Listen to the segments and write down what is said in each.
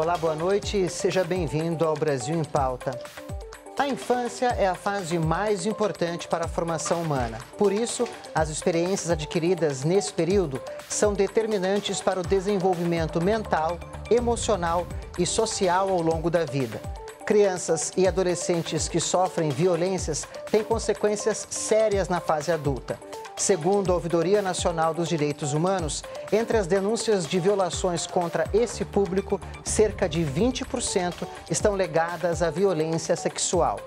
Olá, boa noite e seja bem-vindo ao Brasil em Pauta. A infância é a fase mais importante para a formação humana. Por isso, as experiências adquiridas nesse período são determinantes para o desenvolvimento mental, emocional e social ao longo da vida. Crianças e adolescentes que sofrem violências têm consequências sérias na fase adulta. Segundo a Ouvidoria Nacional dos Direitos Humanos, entre as denúncias de violações contra esse público, cerca de 20% estão legadas à violência sexual.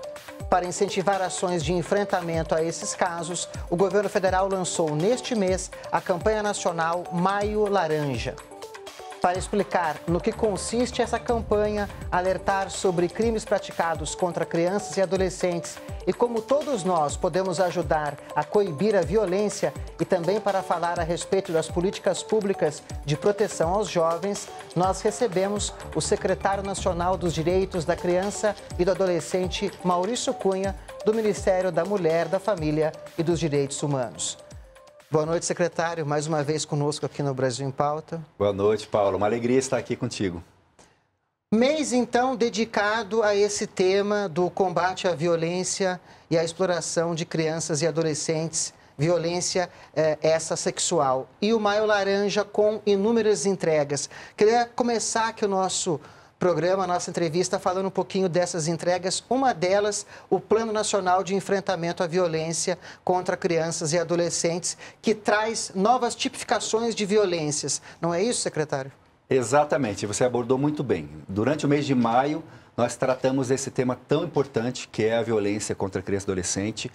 Para incentivar ações de enfrentamento a esses casos, o governo federal lançou neste mês a campanha nacional Maio Laranja para explicar no que consiste essa campanha, alertar sobre crimes praticados contra crianças e adolescentes e como todos nós podemos ajudar a coibir a violência e também para falar a respeito das políticas públicas de proteção aos jovens, nós recebemos o secretário nacional dos Direitos da Criança e do Adolescente, Maurício Cunha, do Ministério da Mulher, da Família e dos Direitos Humanos. Boa noite, secretário. Mais uma vez conosco aqui no Brasil em Pauta. Boa noite, Paulo. Uma alegria estar aqui contigo. Mês, então, dedicado a esse tema do combate à violência e à exploração de crianças e adolescentes, violência eh, essa sexual. E o Maio Laranja com inúmeras entregas. Queria começar aqui o nosso programa, nossa entrevista, falando um pouquinho dessas entregas. Uma delas, o Plano Nacional de Enfrentamento à Violência contra Crianças e Adolescentes, que traz novas tipificações de violências. Não é isso, secretário? Exatamente, você abordou muito bem. Durante o mês de maio, nós tratamos desse tema tão importante que é a violência contra criança e adolescente.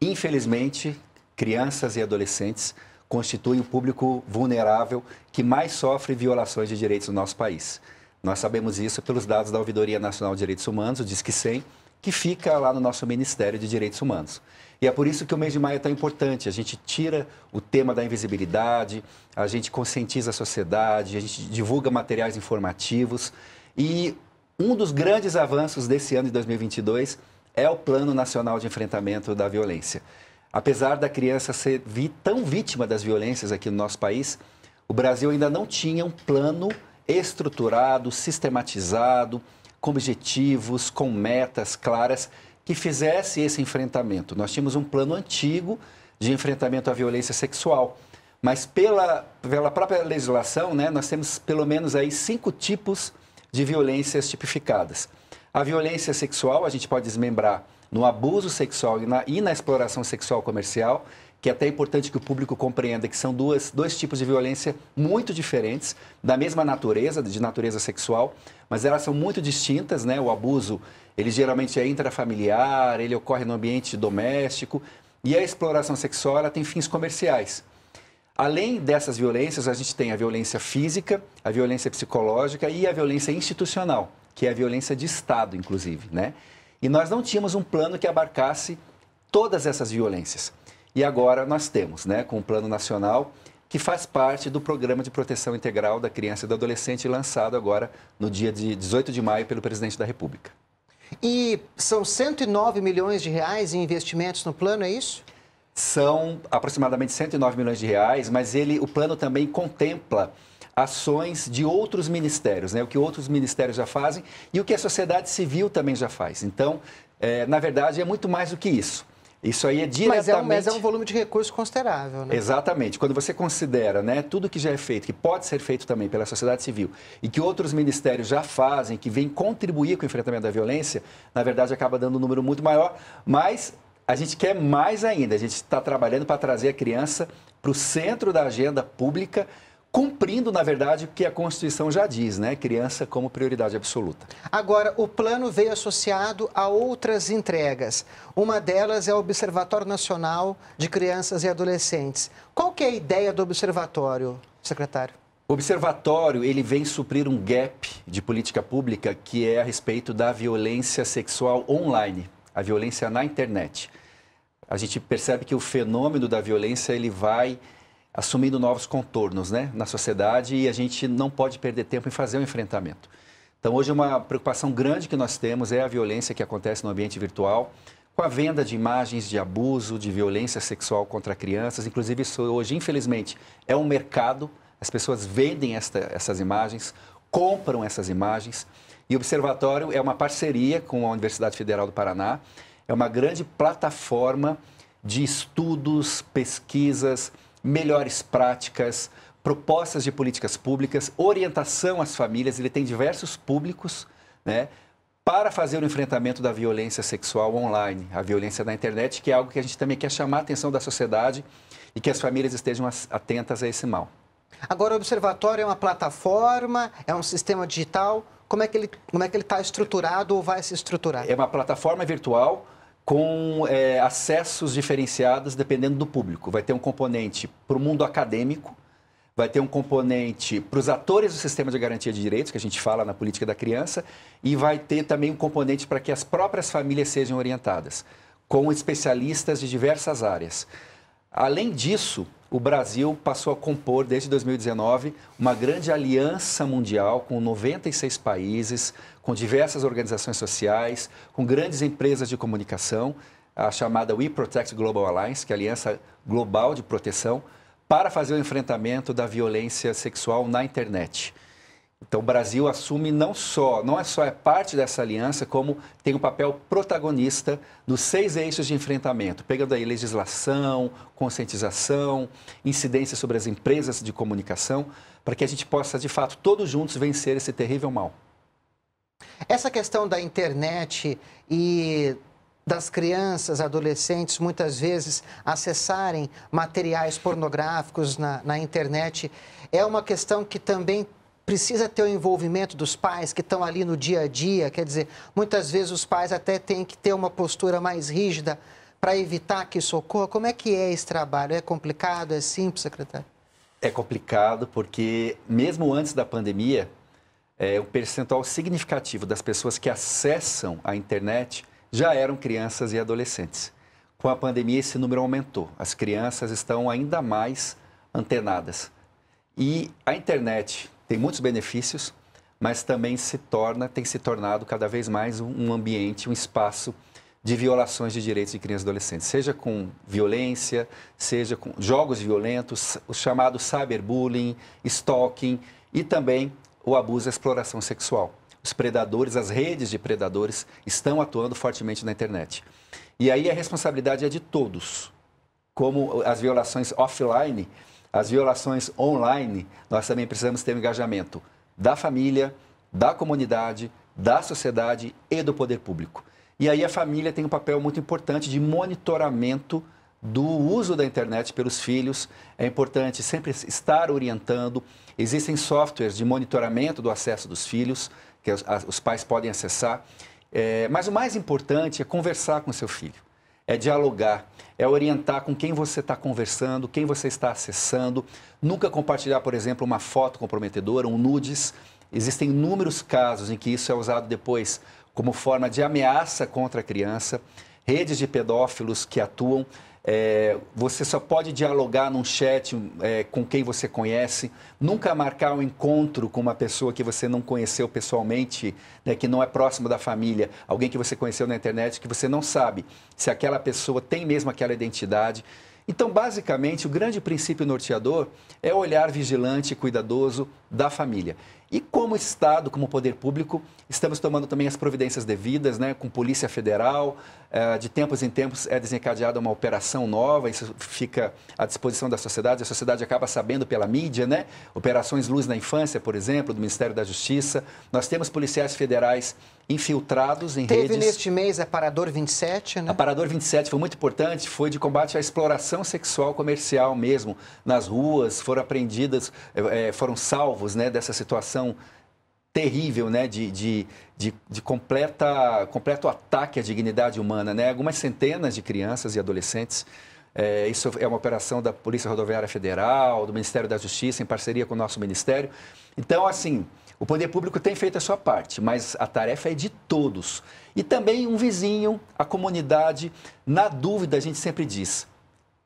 Infelizmente, crianças e adolescentes constituem o público vulnerável que mais sofre violações de direitos no nosso país. Nós sabemos isso pelos dados da Ouvidoria Nacional de Direitos Humanos, o Disque 100, que fica lá no nosso Ministério de Direitos Humanos. E é por isso que o mês de maio é tão importante. A gente tira o tema da invisibilidade, a gente conscientiza a sociedade, a gente divulga materiais informativos. E um dos grandes avanços desse ano de 2022 é o Plano Nacional de Enfrentamento da Violência. Apesar da criança ser vi, tão vítima das violências aqui no nosso país, o Brasil ainda não tinha um plano estruturado, sistematizado, com objetivos, com metas claras, que fizesse esse enfrentamento. Nós tínhamos um plano antigo de enfrentamento à violência sexual, mas pela, pela própria legislação, né, nós temos pelo menos aí cinco tipos de violências tipificadas. A violência sexual, a gente pode desmembrar no abuso sexual e na, e na exploração sexual comercial, que é até é importante que o público compreenda que são duas, dois tipos de violência muito diferentes, da mesma natureza, de natureza sexual, mas elas são muito distintas, né? O abuso, ele geralmente é intrafamiliar, ele ocorre no ambiente doméstico, e a exploração sexual, ela tem fins comerciais. Além dessas violências, a gente tem a violência física, a violência psicológica e a violência institucional, que é a violência de Estado, inclusive, né? E nós não tínhamos um plano que abarcasse todas essas violências. E agora nós temos, né, com o Plano Nacional, que faz parte do Programa de Proteção Integral da Criança e do Adolescente, lançado agora no dia de 18 de maio pelo presidente da República. E são 109 milhões de reais em investimentos no plano, é isso? São aproximadamente 109 milhões de reais, mas ele, o plano também contempla ações de outros ministérios, né? o que outros ministérios já fazem e o que a sociedade civil também já faz. Então, é, na verdade, é muito mais do que isso. Isso aí é diretamente... Mas é, um, mas é um volume de recurso considerável, né? Exatamente. Quando você considera né, tudo que já é feito, que pode ser feito também pela sociedade civil e que outros ministérios já fazem, que vem contribuir com o enfrentamento da violência, na verdade acaba dando um número muito maior, mas a gente quer mais ainda. A gente está trabalhando para trazer a criança para o centro da agenda pública cumprindo, na verdade, o que a Constituição já diz, né? Criança como prioridade absoluta. Agora, o plano veio associado a outras entregas. Uma delas é o Observatório Nacional de Crianças e Adolescentes. Qual que é a ideia do observatório, secretário? O observatório, ele vem suprir um gap de política pública que é a respeito da violência sexual online, a violência na internet. A gente percebe que o fenômeno da violência, ele vai assumindo novos contornos né, na sociedade e a gente não pode perder tempo em fazer o um enfrentamento. Então, hoje, uma preocupação grande que nós temos é a violência que acontece no ambiente virtual, com a venda de imagens de abuso, de violência sexual contra crianças. Inclusive, isso hoje, infelizmente, é um mercado. As pessoas vendem esta, essas imagens, compram essas imagens. E o Observatório é uma parceria com a Universidade Federal do Paraná. É uma grande plataforma de estudos, pesquisas, melhores práticas, propostas de políticas públicas, orientação às famílias. Ele tem diversos públicos, né? Para fazer o enfrentamento da violência sexual online, a violência na internet, que é algo que a gente também quer chamar a atenção da sociedade e que as famílias estejam atentas a esse mal. Agora, o Observatório é uma plataforma, é um sistema digital. Como é que ele como é que ele está estruturado ou vai se estruturar? É uma plataforma virtual com é, acessos diferenciados dependendo do público. Vai ter um componente para o mundo acadêmico, vai ter um componente para os atores do sistema de garantia de direitos, que a gente fala na política da criança, e vai ter também um componente para que as próprias famílias sejam orientadas, com especialistas de diversas áreas. Além disso, o Brasil passou a compor, desde 2019, uma grande aliança mundial com 96 países, com diversas organizações sociais, com grandes empresas de comunicação, a chamada We Protect Global Alliance, que é a aliança global de proteção, para fazer o enfrentamento da violência sexual na internet. Então, o Brasil assume não só, não é só é parte dessa aliança, como tem um papel protagonista nos seis eixos de enfrentamento, pegando aí legislação, conscientização, incidência sobre as empresas de comunicação, para que a gente possa, de fato, todos juntos vencer esse terrível mal. Essa questão da internet e das crianças, adolescentes, muitas vezes acessarem materiais pornográficos na, na internet, é uma questão que também precisa ter o envolvimento dos pais que estão ali no dia a dia. Quer dizer, muitas vezes os pais até têm que ter uma postura mais rígida para evitar que isso ocorra. Como é que é esse trabalho? É complicado? É simples, secretário? É complicado porque, mesmo antes da pandemia, é, o percentual significativo das pessoas que acessam a internet já eram crianças e adolescentes. Com a pandemia, esse número aumentou. As crianças estão ainda mais antenadas. E a internet tem muitos benefícios, mas também se torna, tem se tornado cada vez mais um ambiente, um espaço de violações de direitos de crianças e adolescentes, seja com violência, seja com jogos violentos, o chamado cyberbullying, stalking e também o abuso e a exploração sexual. Os predadores, as redes de predadores estão atuando fortemente na internet. E aí a responsabilidade é de todos. Como as violações offline, as violações online, nós também precisamos ter um engajamento da família, da comunidade, da sociedade e do poder público. E aí a família tem um papel muito importante de monitoramento do uso da internet pelos filhos. É importante sempre estar orientando. Existem softwares de monitoramento do acesso dos filhos, que os pais podem acessar. É, mas o mais importante é conversar com seu filho, é dialogar, é orientar com quem você está conversando, quem você está acessando. Nunca compartilhar, por exemplo, uma foto comprometedora, um nudes. Existem inúmeros casos em que isso é usado depois como forma de ameaça contra a criança redes de pedófilos que atuam. É, você só pode dialogar num chat é, com quem você conhece, nunca marcar um encontro com uma pessoa que você não conheceu pessoalmente, né, que não é próximo da família, alguém que você conheceu na internet, que você não sabe se aquela pessoa tem mesmo aquela identidade. Então, basicamente, o grande princípio norteador é o olhar vigilante e cuidadoso da família. E como Estado, como poder público, estamos tomando também as providências devidas, né? com Polícia Federal, eh, de tempos em tempos é desencadeada uma operação nova, isso fica à disposição da sociedade, a sociedade acaba sabendo pela mídia, né? Operações Luz na Infância, por exemplo, do Ministério da Justiça. Nós temos policiais federais infiltrados em Teve redes... Teve neste mês a Parador 27, né? A Parador 27 foi muito importante, foi de combate à exploração sexual comercial mesmo, nas ruas, foram apreendidas, eh, eh, foram salvos né, dessa situação situação terrível, né, de, de, de, de, completa, completo ataque à dignidade humana, né? Algumas centenas de crianças e adolescentes. É, isso é uma operação da Polícia Rodoviária Federal, do Ministério da Justiça, em parceria com o nosso Ministério. Então, assim, o poder público tem feito a sua parte, mas a tarefa é de todos. E também um vizinho, a comunidade. Na dúvida, a gente sempre diz: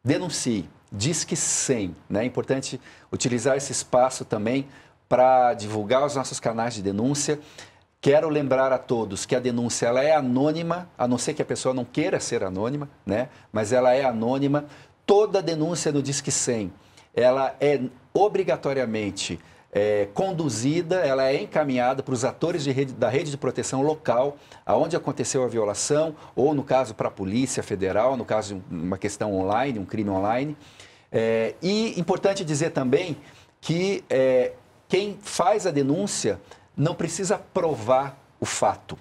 denuncie, diz que sem. Né? É importante utilizar esse espaço também para divulgar os nossos canais de denúncia. Quero lembrar a todos que a denúncia ela é anônima, a não ser que a pessoa não queira ser anônima, né? Mas ela é anônima. Toda denúncia no Disque 100, ela é obrigatoriamente é, conduzida, ela é encaminhada para os atores rede, da rede de proteção local, aonde aconteceu a violação, ou no caso para a Polícia Federal, no caso de uma questão online, um crime online. É, e importante dizer também que é, quem faz a denúncia não precisa provar o fato.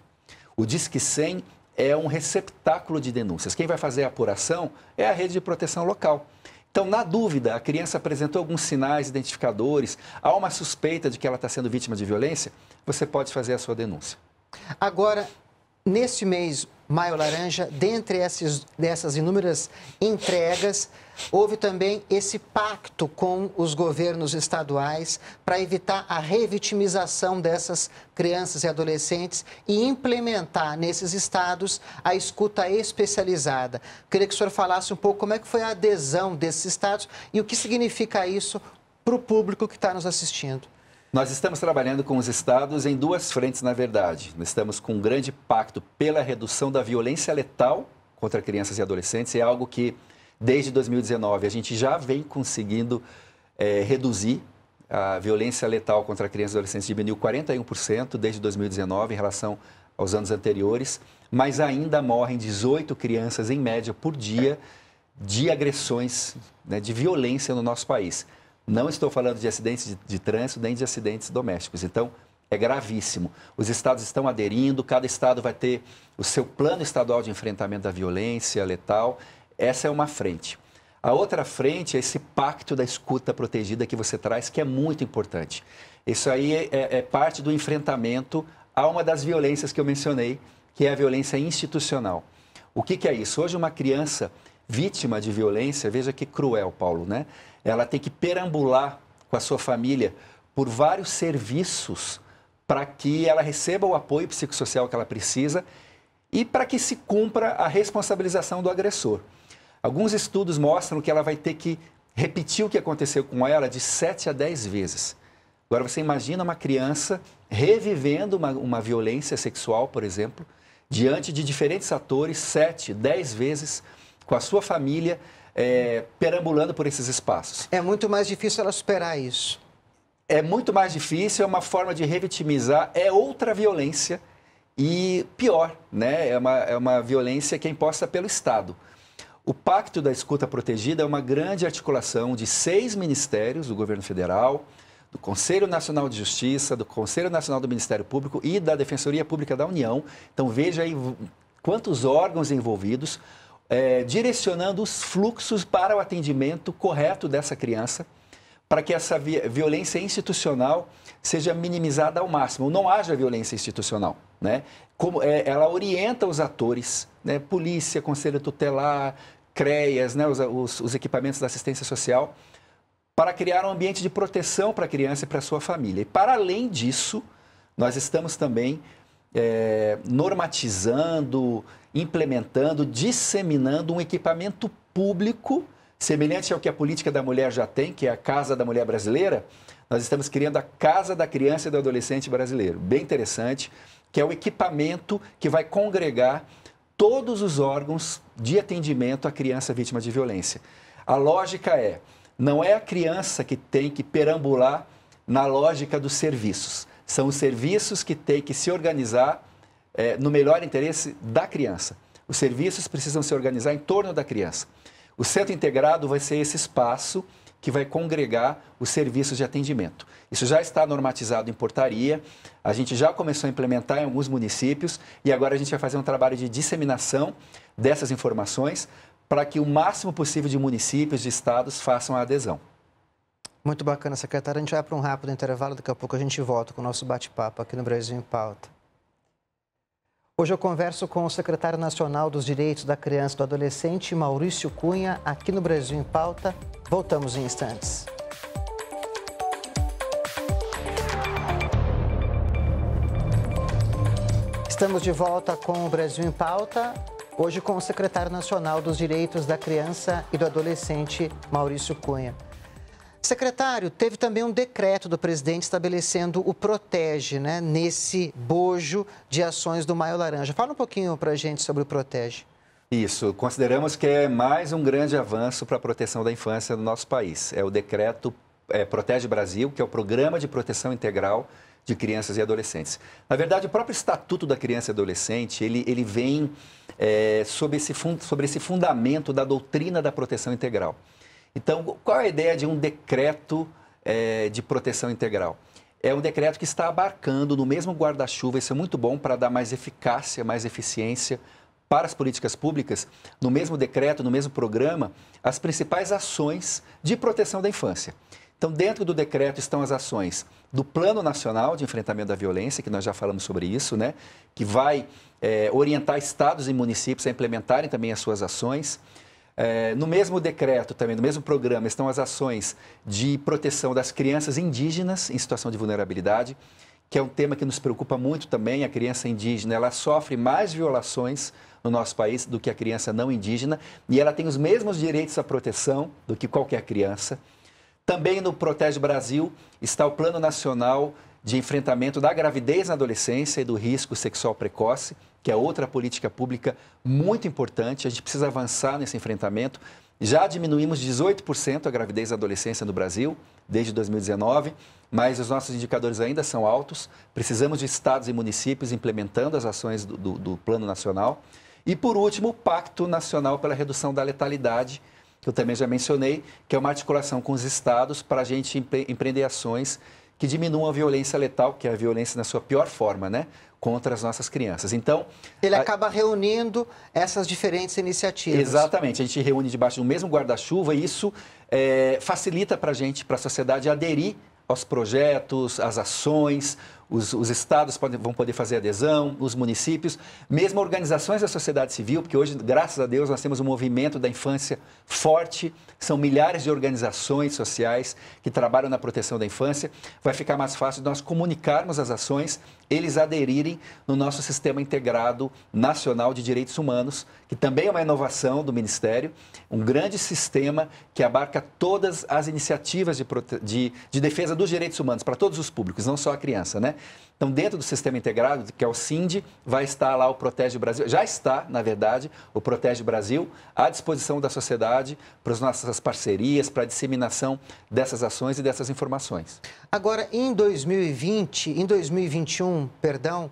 O Disque 100 é um receptáculo de denúncias. Quem vai fazer a apuração é a rede de proteção local. Então, na dúvida, a criança apresentou alguns sinais identificadores, há uma suspeita de que ela está sendo vítima de violência, você pode fazer a sua denúncia. Agora, neste mês, Maio Laranja, dentre esses, dessas inúmeras entregas, houve também esse pacto com os governos estaduais para evitar a revitimização dessas crianças e adolescentes e implementar nesses estados a escuta especializada. Queria que o senhor falasse um pouco como é que foi a adesão desses estados e o que significa isso para o público que está nos assistindo. Nós estamos trabalhando com os estados em duas frentes, na verdade. Nós estamos com um grande pacto pela redução da violência letal contra crianças e adolescentes. É algo que, desde 2019, a gente já vem conseguindo é, reduzir. A violência letal contra crianças e adolescentes diminuiu 41% desde 2019 em relação aos anos anteriores, mas ainda morrem 18 crianças em média por dia de agressões, né, de violência no nosso país. Não estou falando de acidentes de, de trânsito nem de acidentes domésticos. Então, é gravíssimo. Os estados estão aderindo, cada estado vai ter o seu plano estadual de enfrentamento da violência letal. Essa é uma frente. A outra frente é esse pacto da escuta protegida que você traz, que é muito importante. Isso aí é, é, é parte do enfrentamento a uma das violências que eu mencionei, que é a violência institucional. O que, que é isso? Hoje, uma criança vítima de violência, veja que cruel, Paulo, né? ela tem que perambular com a sua família por vários serviços para que ela receba o apoio psicossocial que ela precisa e para que se cumpra a responsabilização do agressor. Alguns estudos mostram que ela vai ter que repetir o que aconteceu com ela de 7 a 10 vezes. Agora, você imagina uma criança revivendo uma, uma violência sexual, por exemplo, diante de diferentes atores, 7, 10 vezes, com a sua família, é, perambulando por esses espaços. É muito mais difícil ela superar isso. É muito mais difícil, é uma forma de revitimizar, é outra violência e pior, né? é, uma, é uma violência que é imposta pelo Estado. O Pacto da Escuta Protegida é uma grande articulação de seis ministérios do governo federal, do Conselho Nacional de Justiça, do Conselho Nacional do Ministério Público e da Defensoria Pública da União. Então veja aí quantos órgãos envolvidos é, direcionando os fluxos para o atendimento correto dessa criança, para que essa violência institucional seja minimizada ao máximo, não haja violência institucional. Né? Como, é, ela orienta os atores, né? polícia, conselho tutelar, CREAS, né? os, os, os equipamentos da assistência social, para criar um ambiente de proteção para a criança e para a sua família. E, para além disso, nós estamos também é, normatizando, implementando, disseminando um equipamento público semelhante ao que a política da mulher já tem, que é a Casa da Mulher Brasileira. Nós estamos criando a Casa da Criança e do Adolescente Brasileiro. Bem interessante, que é o equipamento que vai congregar todos os órgãos de atendimento à criança vítima de violência. A lógica é: não é a criança que tem que perambular na lógica dos serviços. São os serviços que têm que se organizar é, no melhor interesse da criança. Os serviços precisam se organizar em torno da criança. O centro integrado vai ser esse espaço que vai congregar os serviços de atendimento. Isso já está normatizado em portaria, a gente já começou a implementar em alguns municípios e agora a gente vai fazer um trabalho de disseminação dessas informações para que o máximo possível de municípios, de estados façam a adesão. Muito bacana, secretária. A gente vai para um rápido intervalo, daqui a pouco a gente volta com o nosso bate-papo aqui no Brasil em Pauta. Hoje eu converso com o secretário nacional dos Direitos da Criança e do Adolescente, Maurício Cunha, aqui no Brasil em Pauta. Voltamos em instantes. Estamos de volta com o Brasil em Pauta, hoje com o secretário nacional dos Direitos da Criança e do Adolescente, Maurício Cunha. Secretário, teve também um decreto do presidente estabelecendo o Protege, né, nesse bojo de ações do Maio Laranja. Fala um pouquinho para a gente sobre o Protege. Isso, consideramos que é mais um grande avanço para a proteção da infância no nosso país. É o decreto é, Protege Brasil, que é o Programa de Proteção Integral de Crianças e Adolescentes. Na verdade, o próprio Estatuto da Criança e Adolescente, ele, ele vem é, sobre, esse sobre esse fundamento da doutrina da proteção integral. Então, qual é a ideia de um decreto é, de proteção integral? É um decreto que está abarcando no mesmo guarda-chuva, isso é muito bom para dar mais eficácia, mais eficiência para as políticas públicas, no mesmo decreto, no mesmo programa, as principais ações de proteção da infância. Então, dentro do decreto estão as ações do Plano Nacional de Enfrentamento da Violência, que nós já falamos sobre isso, né? que vai é, orientar estados e municípios a implementarem também as suas ações. É, no mesmo decreto também, no mesmo programa, estão as ações de proteção das crianças indígenas em situação de vulnerabilidade, que é um tema que nos preocupa muito também. A criança indígena ela sofre mais violações no nosso país do que a criança não indígena e ela tem os mesmos direitos à proteção do que qualquer criança. Também no Protege Brasil está o Plano Nacional de enfrentamento da gravidez na adolescência e do risco sexual precoce, que é outra política pública muito importante. A gente precisa avançar nesse enfrentamento. Já diminuímos 18% a gravidez na adolescência no Brasil desde 2019, mas os nossos indicadores ainda são altos. Precisamos de estados e municípios implementando as ações do, do, do Plano Nacional. E, por último, o Pacto Nacional pela Redução da Letalidade, que eu também já mencionei, que é uma articulação com os estados para a gente empre empreender ações que diminuam a violência letal, que é a violência na sua pior forma, né? Contra as nossas crianças. Então. Ele a... acaba reunindo essas diferentes iniciativas. Exatamente. A gente reúne debaixo do mesmo guarda-chuva e isso é, facilita para a gente, para a sociedade, aderir aos projetos, às ações, os, os estados podem, vão poder fazer adesão, os municípios, mesmo organizações da sociedade civil, porque hoje, graças a Deus, nós temos um movimento da infância forte, são milhares de organizações sociais que trabalham na proteção da infância. Vai ficar mais fácil nós comunicarmos as ações, eles aderirem no nosso sistema integrado nacional de direitos humanos, que também é uma inovação do Ministério, um grande sistema que abarca todas as iniciativas de, de, de defesa dos direitos humanos para todos os públicos, não só a criança, né? Então, dentro do sistema integrado, que é o SIND, vai estar lá o Protege Brasil, já está, na verdade, o Protege Brasil à disposição da sociedade para as nossas parcerias, para a disseminação dessas ações e dessas informações. Agora, em 2020, em 2021, perdão,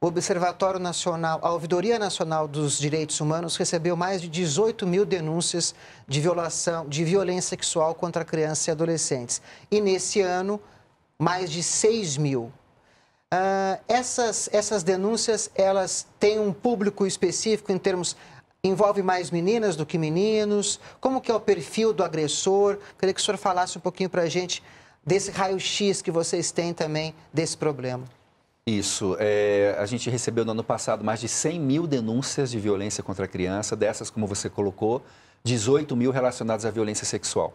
o Observatório Nacional, a Ouvidoria Nacional dos Direitos Humanos recebeu mais de 18 mil denúncias de violação, de violência sexual contra crianças e adolescentes. E nesse ano, mais de 6 mil. Uh, essas, essas denúncias, elas têm um público específico em termos envolve mais meninas do que meninos? Como que é o perfil do agressor? Queria que o senhor falasse um pouquinho para a gente desse raio-x que vocês têm também desse problema. Isso. É, a gente recebeu no ano passado mais de 100 mil denúncias de violência contra a criança, dessas, como você colocou, 18 mil relacionadas à violência sexual.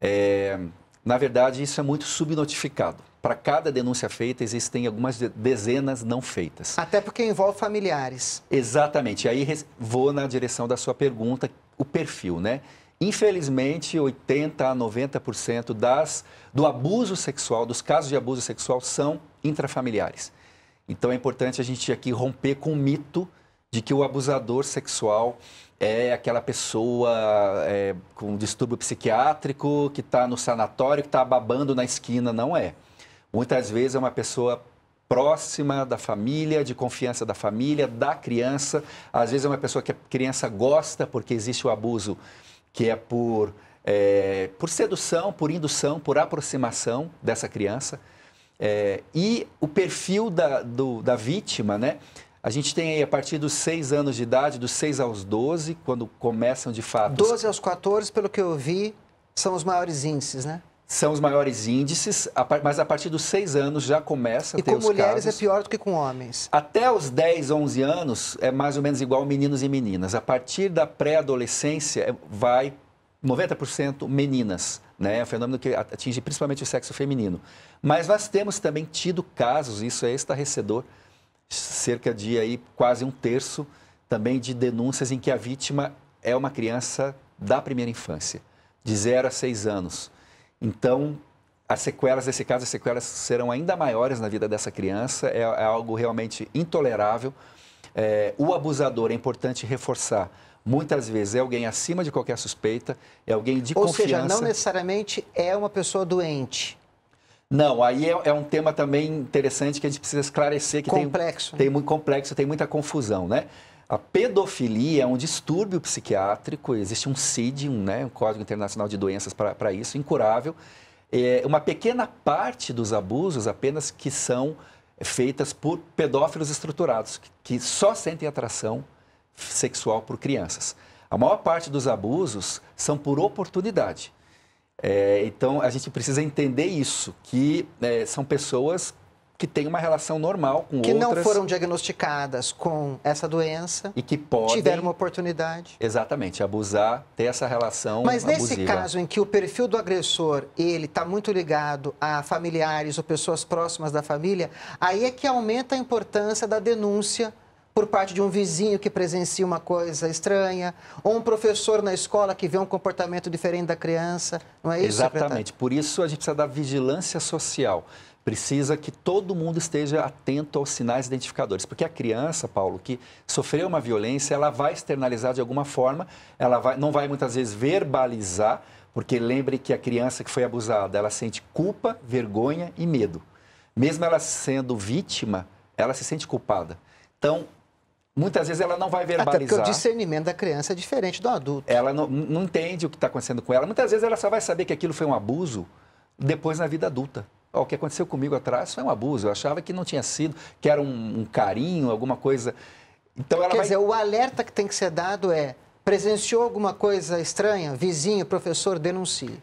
É, na verdade, isso é muito subnotificado para cada denúncia feita, existem algumas dezenas não feitas. Até porque envolve familiares. Exatamente. Aí vou na direção da sua pergunta, o perfil, né? Infelizmente, 80% a 90% das, do abuso sexual, dos casos de abuso sexual, são intrafamiliares. Então é importante a gente aqui romper com o mito de que o abusador sexual é aquela pessoa é, com distúrbio psiquiátrico que está no sanatório, que está babando na esquina. Não é. Muitas vezes é uma pessoa próxima da família, de confiança da família, da criança. Às vezes é uma pessoa que a criança gosta porque existe o abuso que é por, é, por sedução, por indução, por aproximação dessa criança. É, e o perfil da, do, da vítima, né? A gente tem aí a partir dos 6 anos de idade, dos 6 aos 12, quando começam de fato. 12 aos 14, pelo que eu vi, são os maiores índices, né? são os maiores índices, mas a partir dos seis anos já começa a e ter os casos. E com mulheres é pior do que com homens? Até os 10, 11 anos é mais ou menos igual meninos e meninas. A partir da pré-adolescência é, vai 90% meninas, né? É um fenômeno que atinge principalmente o sexo feminino. Mas nós temos também tido casos, isso é estarrecedor, cerca de aí quase um terço também de denúncias em que a vítima é uma criança da primeira infância, de 0 a 6 anos. Então, as sequelas desse caso, as sequelas serão ainda maiores na vida dessa criança, é, é algo realmente intolerável. É, o abusador, é importante reforçar, muitas vezes é alguém acima de qualquer suspeita, é alguém de Ou confiança. Ou seja, não necessariamente é uma pessoa doente. Não, aí é, é, um tema também interessante que a gente precisa esclarecer que complexo. Tem, né? tem muito complexo, tem muita confusão, né? A pedofilia é um distúrbio psiquiátrico, existe um CID, um, né, um Código Internacional de Doenças para isso, incurável. É uma pequena parte dos abusos apenas que são feitas por pedófilos estruturados, que só sentem atração sexual por crianças. A maior parte dos abusos são por oportunidade. É, então, a gente precisa entender isso, que é, são pessoas que tem uma relação normal com que outras... Que não foram diagnosticadas com essa doença. E que podem... Tiveram uma oportunidade. Exatamente, abusar, ter essa relação Mas abusiva. nesse caso em que o perfil do agressor, ele está muito ligado a familiares ou pessoas próximas da família, aí é que aumenta a importância da denúncia por parte de um vizinho que presencia uma coisa estranha, ou um professor na escola que vê um comportamento diferente da criança, não é isso? Exatamente. Secretário? Por isso a gente precisa da vigilância social. Precisa que todo mundo esteja atento aos sinais identificadores, porque a criança, Paulo, que sofreu uma violência, ela vai externalizar de alguma forma, ela vai, não vai muitas vezes verbalizar, porque lembre que a criança que foi abusada, ela sente culpa, vergonha e medo. Mesmo ela sendo vítima, ela se sente culpada. Então, muitas vezes ela não vai verbalizar. Até porque o discernimento da criança é diferente do adulto. Ela não, não entende o que está acontecendo com ela. Muitas vezes ela só vai saber que aquilo foi um abuso depois na vida adulta. Ó, o que aconteceu comigo atrás foi um abuso. Eu achava que não tinha sido, que era um, um carinho, alguma coisa. Então ela Quer vai... dizer, o alerta que tem que ser dado é presenciou alguma coisa estranha, vizinho, professor, denuncie.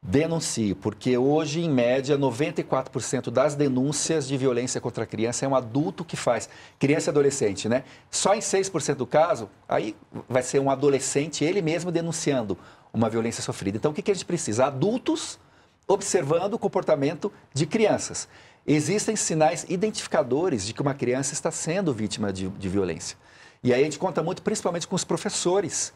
Denuncie, porque hoje, em média, 94% das denúncias de violência contra a criança é um adulto que faz, criança e adolescente, né? Só em 6% do caso, aí vai ser um adolescente, ele mesmo denunciando uma violência sofrida. Então, o que, que a gente precisa? Adultos observando o comportamento de crianças. Existem sinais identificadores de que uma criança está sendo vítima de, de violência. E aí a gente conta muito, principalmente com os professores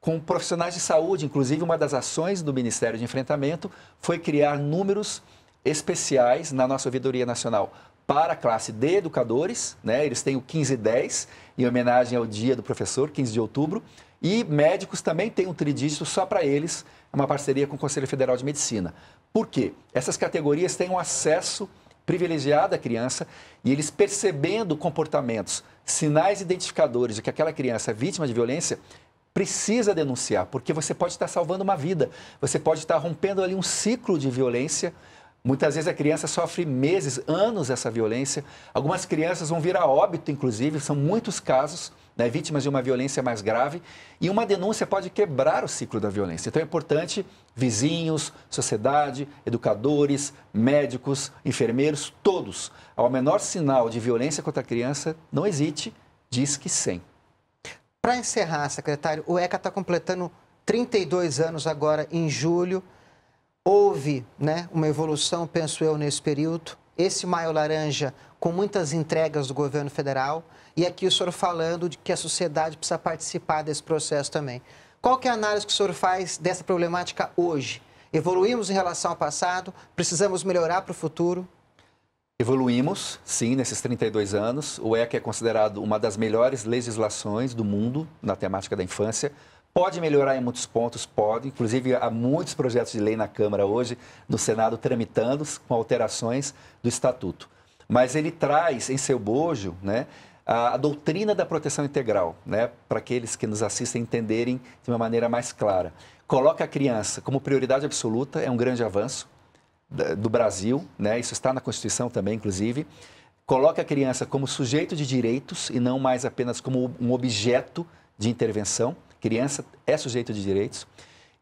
com profissionais de saúde. Inclusive, uma das ações do Ministério de Enfrentamento foi criar números especiais na nossa ouvidoria nacional para a classe de educadores, né? Eles têm o 1510 em homenagem ao Dia do Professor, 15 de outubro, e médicos também têm um tridígito só para eles, uma parceria com o Conselho Federal de Medicina. Por quê? Essas categorias têm um acesso privilegiado à criança e eles percebendo comportamentos, sinais identificadores de que aquela criança é vítima de violência, precisa denunciar, porque você pode estar salvando uma vida, você pode estar rompendo ali um ciclo de violência. Muitas vezes a criança sofre meses, anos essa violência. Algumas crianças vão vir a óbito, inclusive, são muitos casos, né, vítimas de uma violência mais grave. E uma denúncia pode quebrar o ciclo da violência. Então é importante vizinhos, sociedade, educadores, médicos, enfermeiros, todos. Ao menor sinal de violência contra a criança, não hesite, diz que sim para encerrar, secretário, o ECA está completando 32 anos agora em julho. Houve né, uma evolução, penso eu, nesse período. Esse maio laranja com muitas entregas do governo federal e aqui o senhor falando de que a sociedade precisa participar desse processo também. Qual que é a análise que o senhor faz dessa problemática hoje? Evoluímos em relação ao passado? Precisamos melhorar para o futuro? Evoluímos, sim, nesses 32 anos. O ECA é considerado uma das melhores legislações do mundo na temática da infância. Pode melhorar em muitos pontos, pode. Inclusive, há muitos projetos de lei na Câmara hoje, no Senado, tramitando com alterações do Estatuto. Mas ele traz em seu bojo né, a, a doutrina da proteção integral, né, para aqueles que nos assistem entenderem de uma maneira mais clara. Coloca a criança como prioridade absoluta, é um grande avanço do Brasil, né? isso está na Constituição também, inclusive, coloca a criança como sujeito de direitos e não mais apenas como um objeto de intervenção. Criança é sujeito de direitos.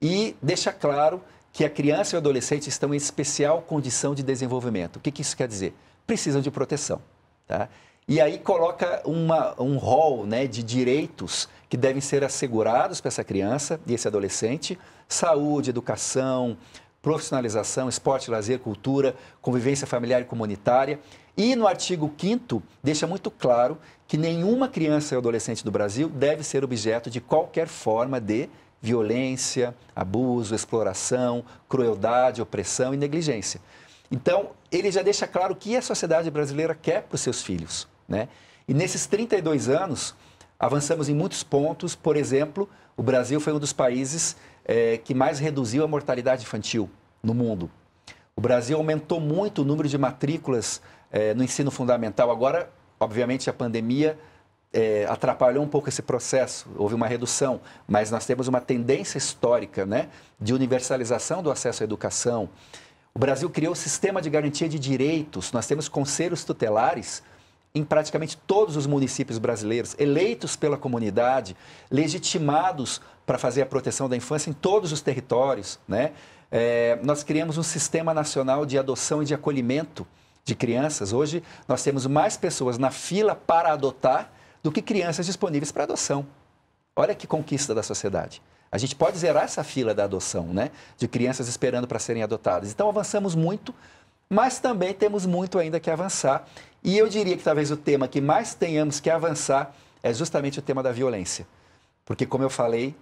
E deixa claro que a criança e o adolescente estão em especial condição de desenvolvimento. O que, que isso quer dizer? Precisam de proteção. Tá? E aí coloca uma, um rol né, de direitos que devem ser assegurados para essa criança e esse adolescente: saúde, educação, profissionalização, esporte, lazer, cultura, convivência familiar e comunitária. E no artigo 5 deixa muito claro que nenhuma criança e adolescente do Brasil deve ser objeto de qualquer forma de violência, abuso, exploração, crueldade, opressão e negligência. Então, ele já deixa claro o que a sociedade brasileira quer para os seus filhos. Né? E nesses 32 anos, avançamos em muitos pontos. Por exemplo, o Brasil foi um dos países é, que mais reduziu a mortalidade infantil no mundo. O Brasil aumentou muito o número de matrículas é, no ensino fundamental. Agora, obviamente, a pandemia é, atrapalhou um pouco esse processo, houve uma redução, mas nós temos uma tendência histórica né, de universalização do acesso à educação. O Brasil criou o um sistema de garantia de direitos, nós temos conselhos tutelares em praticamente todos os municípios brasileiros, eleitos pela comunidade, legitimados para fazer a proteção da infância em todos os territórios. Né? É, nós criamos um sistema nacional de adoção e de acolhimento de crianças. Hoje, nós temos mais pessoas na fila para adotar do que crianças disponíveis para adoção. Olha que conquista da sociedade. A gente pode zerar essa fila da adoção, né? De crianças esperando para serem adotadas. Então, avançamos muito mas também temos muito ainda que avançar. E eu diria que talvez o tema que mais tenhamos que avançar é justamente o tema da violência. Porque, como eu falei,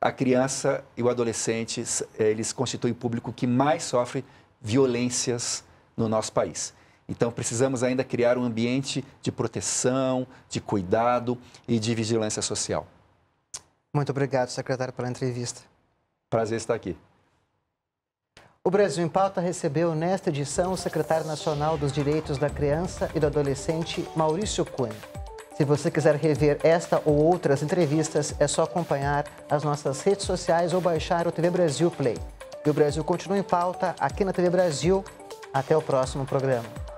a criança e o adolescente, eles constituem o público que mais sofre violências no nosso país. Então, precisamos ainda criar um ambiente de proteção, de cuidado e de vigilância social. Muito obrigado, secretário, pela entrevista. Prazer estar aqui. O Brasil em Pauta recebeu nesta edição o secretário nacional dos Direitos da Criança e do Adolescente, Maurício Cunha. Se você quiser rever esta ou outras entrevistas, é só acompanhar as nossas redes sociais ou baixar o TV Brasil Play. E o Brasil continua em pauta aqui na TV Brasil. Até o próximo programa.